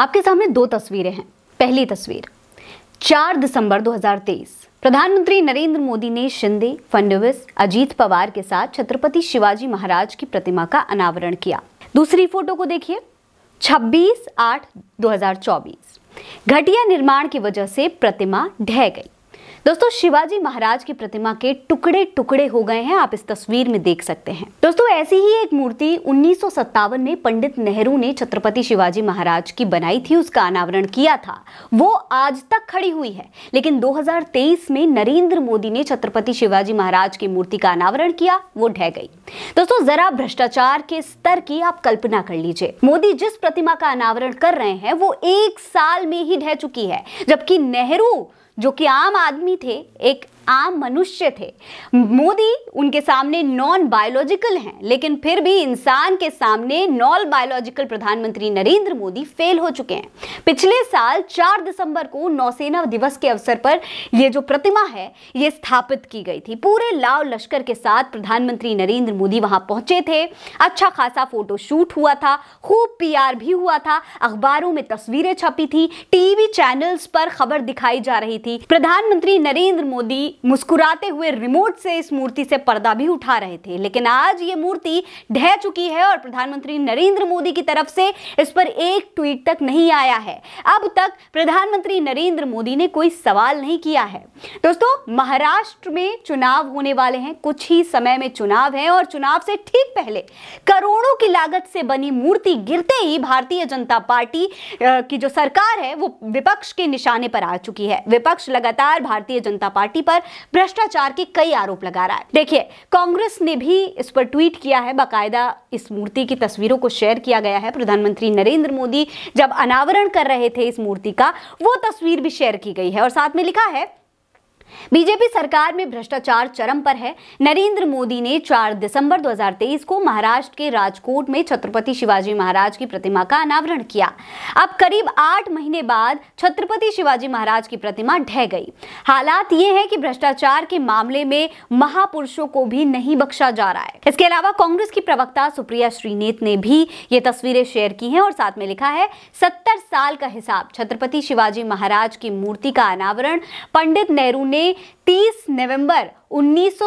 आपके सामने दो तस्वीरें हैं पहली तस्वीर 4 दिसंबर 2023 प्रधानमंत्री नरेंद्र मोदी ने शिंदे फडनवीस अजीत पवार के साथ छत्रपति शिवाजी महाराज की प्रतिमा का अनावरण किया दूसरी फोटो को देखिए 26 आठ 2024 घटिया निर्माण की वजह से प्रतिमा ढह गई दोस्तों शिवाजी महाराज की प्रतिमा के टुकड़े टुकड़े हो गए हैं आप इस तस्वीर में देख सकते हैं दोस्तों ऐसी ही एक मूर्ति उन्नीस में पंडित नेहरू ने छत्रपति शिवाजी महाराज की बनाई थी उसका अनावरण किया था वो आज तक खड़ी हुई है लेकिन 2023 में नरेंद्र मोदी ने छत्रपति शिवाजी महाराज की मूर्ति का अनावरण किया वो ढह गई दोस्तों जरा भ्रष्टाचार के स्तर की आप कल्पना कर लीजिए मोदी जिस प्रतिमा का अनावरण कर रहे हैं वो एक साल में ही ढह चुकी है जबकि नेहरू जो कि आम आदमी थे एक आम मनुष्य थे मोदी उनके सामने नॉन बायोलॉजिकल हैं लेकिन फिर भी इंसान के सामने नॉन बायोलॉजिकल प्रधानमंत्री नरेंद्र मोदी फेल हो चुके हैं पिछले साल 4 दिसंबर को नौसेना दिवस के अवसर पर यह जो प्रतिमा है ये स्थापित की गई थी पूरे लाव लश्कर के साथ प्रधानमंत्री नरेंद्र मोदी वहां पहुंचे थे अच्छा खासा फोटो शूट हुआ था खूब पीआर भी हुआ था अखबारों में तस्वीरें छपी थी टीवी चैनल्स पर खबर दिखाई जा रही थी प्रधानमंत्री नरेंद्र मोदी मुस्कुराते हुए रिमोट से इस मूर्ति से पर्दा भी उठा रहे थे लेकिन आज ये मूर्ति ढह चुकी है और प्रधानमंत्री नरेंद्र मोदी की तरफ से इस पर एक ट्वीट तक नहीं आया है अब तक प्रधानमंत्री नरेंद्र मोदी ने कोई सवाल नहीं किया है दोस्तों महाराष्ट्र में चुनाव होने वाले हैं कुछ ही समय में चुनाव है और चुनाव से ठीक पहले करोड़ों की लागत से बनी मूर्ति गिरते ही भारतीय जनता पार्टी की जो सरकार है वो विपक्ष के निशाने पर आ चुकी है विपक्ष लगातार भारतीय जनता पार्टी पर भ्रष्टाचार के कई आरोप लगा रहा है देखिए कांग्रेस ने भी इस पर ट्वीट किया है बाकायदा इस मूर्ति की तस्वीरों को शेयर किया गया है प्रधानमंत्री नरेंद्र मोदी जब अनावरण कर रहे थे इस मूर्ति का वो तस्वीर भी शेयर की गई है और साथ में लिखा है बीजेपी सरकार में भ्रष्टाचार चरम पर है नरेंद्र मोदी ने 4 दिसंबर 2023 को महाराष्ट्र के राजकोट में छत्रपति शिवाजी महाराज की प्रतिमा का अनावरण किया अब करीब आठ महीने बाद छत्रपति शिवाजी महाराज की प्रतिमा ढह गई हालात ये है कि भ्रष्टाचार के मामले में महापुरुषों को भी नहीं बख्शा जा रहा है इसके अलावा कांग्रेस की प्रवक्ता सुप्रिया श्रीनेत ने भी ये तस्वीरें शेयर की है और साथ में लिखा है सत्तर साल का हिसाब छत्रपति शिवाजी महाराज की मूर्ति का अनावरण पंडित नेहरू ने तीस 30 नवंबर उन्नीस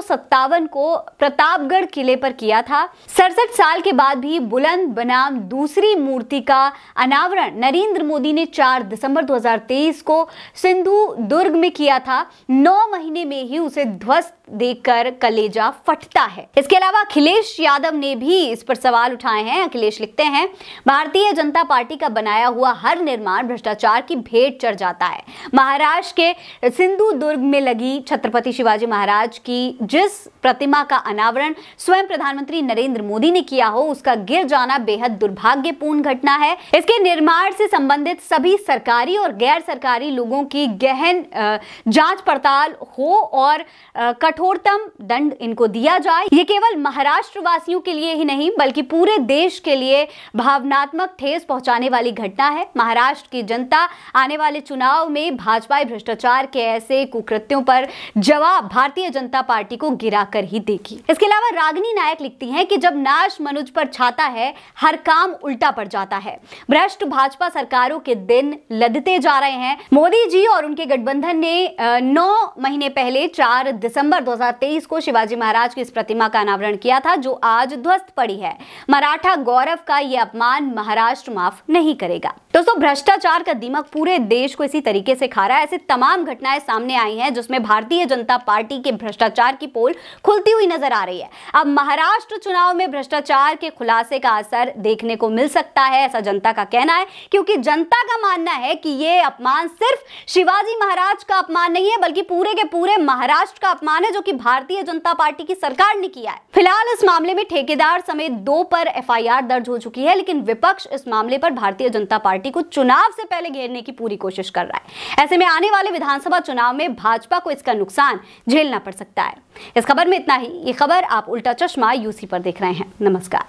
को प्रतापगढ़ किले पर किया था सड़सठ साल के बाद भी बुलंद बनाम दूसरी मूर्ति का अनावरण नरेंद्र मोदी ने 4 दिसंबर 2023 को सिंधु दुर्ग में किया था नौ महीने में ही उसे ध्वस्त देखकर कलेजा फटता है इसके अलावा अखिलेश यादव ने भी इस पर सवाल उठाए हैं अखिलेश लिखते हैं भारतीय जनता पार्टी का बनाया हुआ हर निर्माण भ्रष्टाचार की भेंट चढ़ जाता है महाराष्ट्र के सिंधु दुर्ग में लगी छत्रपति शिवाजी महाराज की जिस प्रतिमा का अनावरण स्वयं प्रधानमंत्री नरेंद्र मोदी ने किया हो उसका गिर जाना बेहद दुर्भाग्यपूर्ण घटना है इसके निर्माण से संबंधित सभी सरकारी और गैर सरकारी लोगों की गहन जांच पड़ताल हो और कठोरतम दंड इनको दिया जाए ये केवल महाराष्ट्र वासियों के लिए ही नहीं बल्कि पूरे देश के लिए भावनात्मक ठेस पहुंचाने वाली घटना है महाराष्ट्र की जनता आने वाले चुनाव में भाजपा भ्रष्टाचार के ऐसे कुकृत्यों पर जवाब भारतीय जनता पार्टी को गिराकर ही देखी इसके अलावा रागनी नायक लिखती हैं कि जब नाश मनुज पर छाता है हर काम उल्टा पड़ जाता है भ्रष्ट भाजपा सरकारों के दिन लदते जा रहे हैं मोदी जी और उनके गठबंधन ने नौ महीने पहले चार दिसंबर 2023 को शिवाजी महाराज की इस प्रतिमा का अनावरण किया था जो आज ध्वस्त पड़ी है मराठा गौरव का यह अपमान महाराष्ट्र माफ नहीं करेगा दोस्तों भ्रष्टाचार का दीमक पूरे देश को इसी तरीके से खा रहा है ऐसी तमाम घटनाएं सामने आई हैं जिसमें भारतीय जनता पार्टी के भ्रष्टाचार की पोल खुलती हुई नजर आ रही है अब महाराष्ट्र चुनाव में भ्रष्टाचार के खुलासे का असर देखने को मिल सकता है ऐसा जनता का कहना है क्योंकि जनता का मानना है कि यह अपमान सिर्फ शिवाजी महाराज का अपमान नहीं है बल्कि पूरे के पूरे महाराष्ट्र का अपमान है जो कि भारतीय जनता पार्टी की सरकार ने किया है फिलहाल इस मामले में ठेकेदार समेत दो पर एफआईआर दर्ज हो चुकी है लेकिन विपक्ष इस मामले पर भारतीय जनता पार्टी को चुनाव से पहले घेरने की पूरी कोशिश कर रहा है ऐसे में आने वाले विधानसभा चुनाव में भाजपा को इसका नुकसान झेलना पड़ सकता है इस खबर में इतना ही ये खबर आप उल्टा चश्मा यूसी पर देख रहे हैं नमस्कार